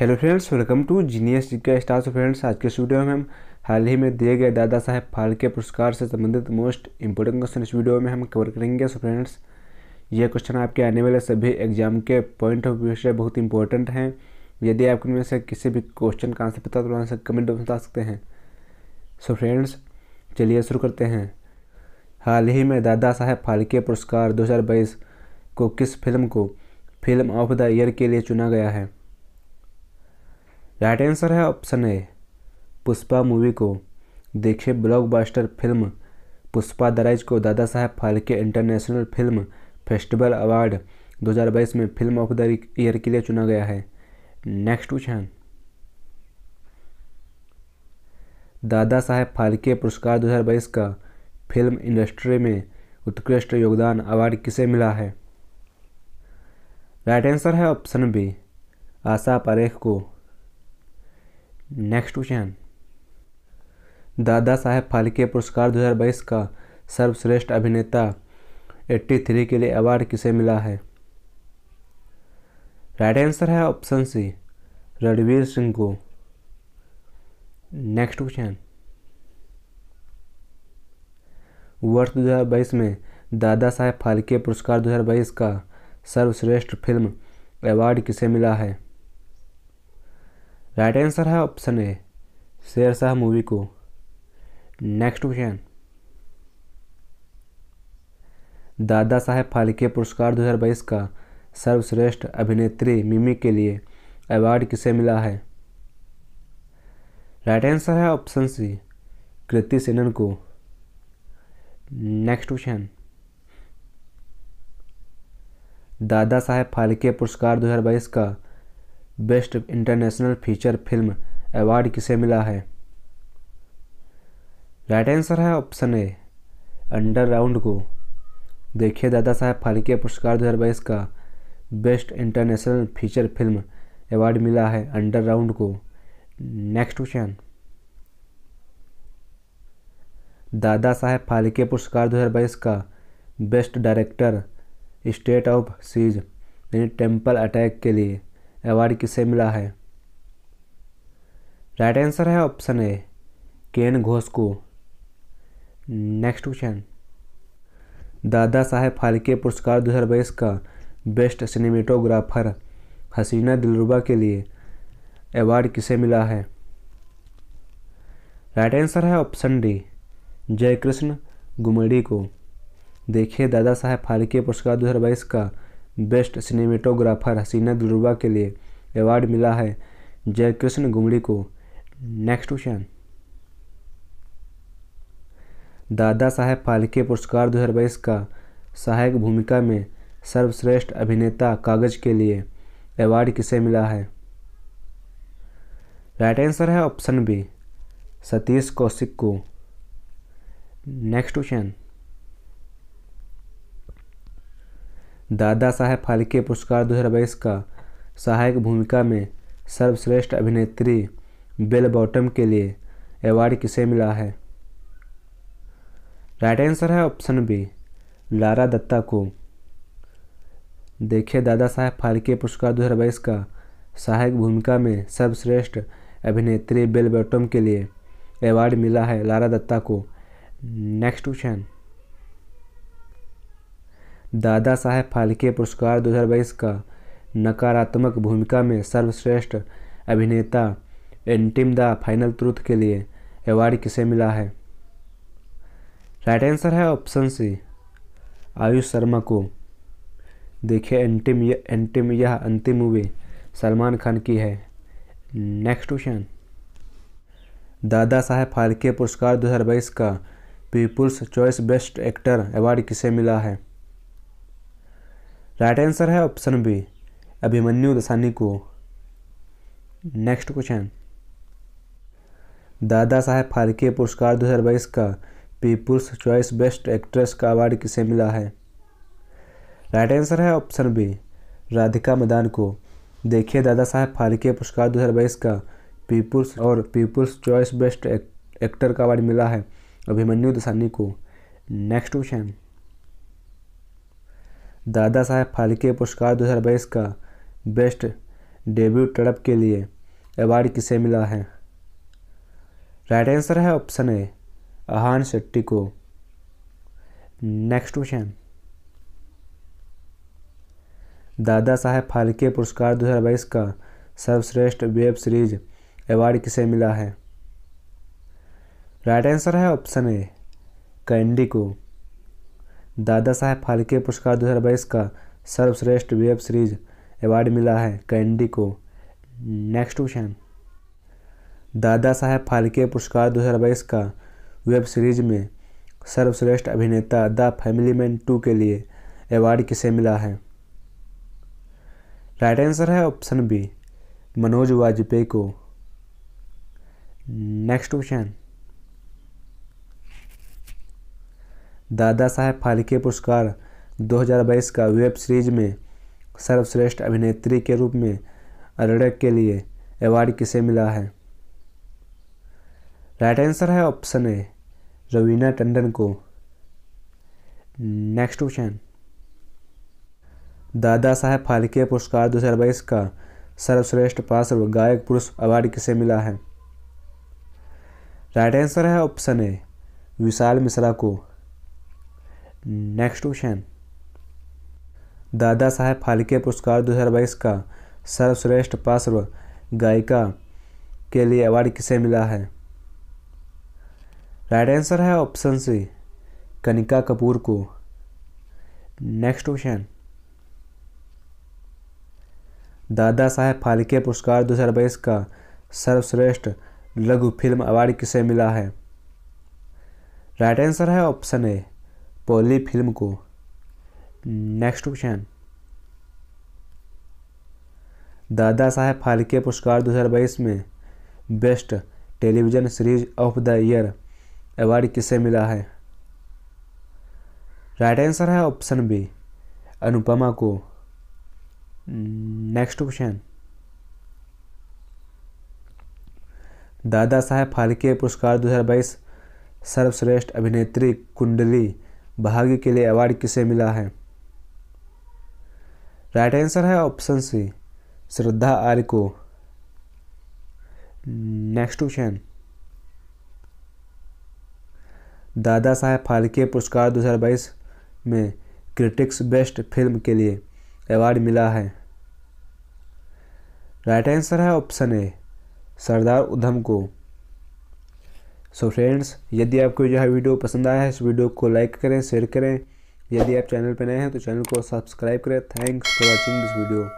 hello friends welcome to genius जिक्का stars friends आज के स्टूडियो में हम हाल ही में दिए गए दादा साहेब फाल्के पुरस्कार से संबंधित मोस्ट इम्पोर्टेंट क्वेश्चन इस वीडियो में हम कवर करेंगे सो फ्रेंड्स ये क्वेश्चन आपके आने वाले सभी एग्जाम के पॉइंट ऑफ व्यू से बहुत इंपॉर्टेंट हैं यदि आप उनमें से किसी भी क्वेश्चन का आंसर पता तो आंसर कमेंट में बता सकते हैं सो फ्रेंड्स चलिए शुरू करते हैं हाल ही में दादा साहेब फाल्के पुरस्कार दो को किस फिल्म को फिल्म ऑफ द ईयर के लिए चुना गया है राइट आंसर है ऑप्शन ए पुष्पा मूवी को देखिए ब्लॉकबस्टर फिल्म पुष्पा दराइज को Dada Saheb Phalke international film festival award 2022 में फिल्म ऑफ द ईयर के लिए चुना गया है नेक्स्ट क्वेश्चन दादा साहेब फाल्के पुरस्कार 2022 का फिल्म इंडस्ट्री में उत्कृष्ट योगदान अवार्ड किसे मिला है राइट आंसर है ऑप्शन बी आशा परेख को नेक्स्ट क्वेश्चन दादा साहेब फाल्के पुरस्कार 2022 का सर्वश्रेष्ठ अभिनेता 83 के लिए अवार्ड किसे मिला है राइट आंसर है ऑप्शन सी रणवीर सिंह को नेक्स्ट क्वेश्चन वर्ष 2022 में दादा साहेब फाल्के पुरस्कार 2022 का सर्वश्रेष्ठ फिल्म अवार्ड किसे मिला है राइट आंसर है option A Sher Shah movie को नेक्स्ट क्वेश्चन दादा साहेब फाल्के पुरस्कार 2022 का सर्वश्रेष्ठ अभिनेत्री मिमी के लिए अवार्ड किसे मिला है राइट आंसर है ऑप्शन सी कृति सेनन को नेक्स्ट क्वेश्चन दादा साहेब फाल्के पुरस्कार 2022 का best international feature film award किसे मिला है राइट आंसर है ऑप्शन ए अंडरग्राउंड को देखिए दादा साहब फालके पुरस्कार दो का best international feature film award मिला है अंडरग्राउंड को नेक्स्ट क्वेश्चन दादा साहेब फालके पुरस्कार 2022 का best director state of siege यानी टेम्पल अटैक के लिए अवार्ड किसे मिला है राइट आंसर है ऑप्शन ए केन घोष को नेक्स्ट क्वेश्चन दादा साहेब फाल्के पुरस्कार दो का बेस्ट सिनेमेटोग्राफर हसीना दिलरुबा के लिए अवार्ड किसे मिला है राइट आंसर है ऑप्शन डी जयकृष्ण गुमड़ी को देखिए दादा साहेब फालके पुरस्कार दो का बेस्ट सिनेमेटोग्राफर हसीना दुर्बा के लिए अवार्ड मिला है जयकृष्ण गुमड़ी को नेक्स्ट क्वेश्चन दादा साहेब फाल्के पुरस्कार 2022 का सहायक भूमिका में सर्वश्रेष्ठ अभिनेता कागज के लिए अवार्ड किसे मिला है राइट आंसर है ऑप्शन बी सतीश कौशिक को नेक्स्ट क्वेश्चन दादा साहेब फाल्के पुरस्कार दो का सहायक भूमिका में सर्वश्रेष्ठ अभिनेत्री बेल बॉटम के लिए अवार्ड किसे मिला है राइट आंसर है ऑप्शन बी लारा दत्ता को देखिए दादा साहेब फाल्के पुरस्कार दो का सहायक भूमिका में सर्वश्रेष्ठ अभिनेत्री बेल बॉटम के लिए अवार्ड मिला है लारा दत्ता को नेक्स्ट क्वेश्चन दादा साहेब फाल्के पुरस्कार 2022 का नकारात्मक भूमिका में सर्वश्रेष्ठ अभिनेता एंटिम द फाइनल ट्रूथ के लिए अवार्ड किसे मिला है राइट आंसर है ऑप्शन सी आयुष शर्मा को देखिए एंटिम एंटिम यह अंतिम मूवी सलमान खान की है नेक्स्ट क्वेश्चन दादा साहेब फाल्के पुरस्कार 2022 का people's choice best actor award किसे मिला है राइट आंसर है ऑप्शन बी अभिमन्यु दसानी को नेक्स्ट क्वेश्चन दादा साहेब फाल्के पुरस्कार 2022 का पीपुल्स चॉइस बेस्ट एक्ट्रेस का अवार्ड किसे मिला है राइट आंसर है ऑप्शन बी राधिका मदान को देखिए दादा साहेब फाल्के पुरस्कार 2022 का पीपुल्स और पीपुल्स चॉइस बेस्ट एक्टर का अवार्ड मिला है अभिमन्यु दसानी को नेक्स्ट क्वेश्चन दादा साहेब फाल्के पुरस्कार दो का बेस्ट डेब्यू टड़प के लिए अवार्ड किसे मिला है राइट आंसर है ऑप्शन ए आहान शेट्टी को नेक्स्ट क्वेश्चन दादा साहेब फाल्के पुरस्कार दो का सर्वश्रेष्ठ वेब सीरीज अवार्ड किसे मिला है राइट आंसर है ऑप्शन ए कैंडी को दादा साहेब फाल्के पुरस्कार 2022 का सर्वश्रेष्ठ वेब सीरीज अवार्ड मिला है कैंडी को नेक्स्ट क्वेश्चन दादा साहेब फाल्के पुरस्कार 2022 का वेब सीरीज में सर्वश्रेष्ठ अभिनेता द फैमिली मैन टू के लिए अवार्ड किसे मिला है राइट आंसर है ऑप्शन बी मनोज वाजपेयी को नेक्स्ट क्वेश्चन दादा साहेब फाल्के पुरस्कार 2022 का वेब सीरीज में सर्वश्रेष्ठ अभिनेत्री के रूप में अरड़क के लिए अवार्ड किसे मिला है राइट आंसर है ऑप्शन ए रवीना टंडन को नेक्स्ट क्वेश्चन दादा साहेब फाल्के पुरस्कार 2022 का सर्वश्रेष्ठ पार्श्व गायक पुरुष अवार्ड किसे मिला है राइट आंसर है ऑप्शन ए विशाल मिश्रा को नेक्स्ट क्वेश्चन दादा साहेब फाल्के पुरस्कार 2022 का सर्वश्रेष्ठ पार्श्व गायिका के लिए अवार्ड किसे मिला है राइट आंसर है ऑप्शन सी कनिका कपूर को नेक्स्ट क्वेश्चन दादा साहेब फाल्के पुरस्कार 2022 का सर्वश्रेष्ठ लघु फिल्म अवार्ड किसे मिला है राइट आंसर है ऑप्शन ए पहली फिल्म को नेक्स्ट क्वेश्चन दादा साहेब फाल्के पुरस्कार 2022 में best television series of the year award किसे मिला है राइट आंसर है ऑप्शन बी अनुपमा को नेक्स्ट क्वेश्चन दादा साहेब फाल्के पुरस्कार 2022 सर्वश्रेष्ठ अभिनेत्री कुंडली भाग्य के लिए अवार्ड किसे मिला है राइट आंसर है ऑप्शन सी श्रद्धा आर्य को नेक्स्ट क्वेश्चन दादा साहेब फाल्के पुरस्कार 2022 में क्रिटिक्स बेस्ट फिल्म के लिए अवार्ड मिला है राइट आंसर है ऑप्शन ए सरदार उधम को सो so फ्रेंड्स यदि आपको यह वीडियो पसंद आया है इस वीडियो को लाइक करें शेयर करें यदि आप चैनल पर नए हैं तो चैनल को सब्सक्राइब करें thanks for watching this video